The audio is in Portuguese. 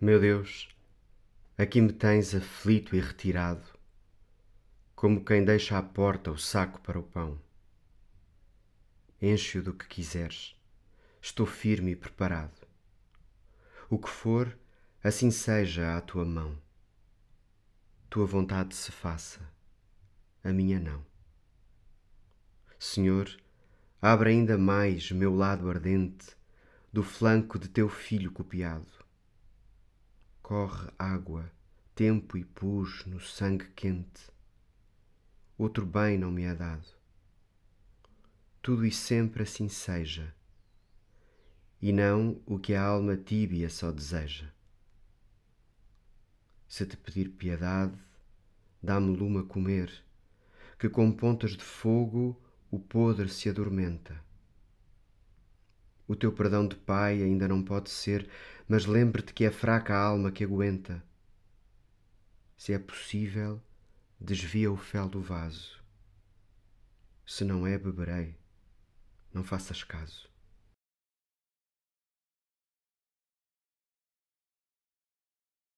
Meu Deus, aqui me tens aflito e retirado, como quem deixa à porta o saco para o pão. Enche-o do que quiseres, estou firme e preparado. O que for, assim seja à tua mão. Tua vontade se faça, a minha não. Senhor, abre ainda mais meu lado ardente do flanco de teu filho copiado corre água, tempo e pus no sangue quente. Outro bem não me é dado. Tudo e sempre assim seja, e não o que a alma tíbia só deseja. Se te pedir piedade, dá-me luma comer, que com pontas de fogo o podre se adormenta. O teu perdão de Pai ainda não pode ser, mas lembre-te que é fraca a alma que aguenta. Se é possível, desvia o fel do vaso. Se não é, beberei. Não faças caso.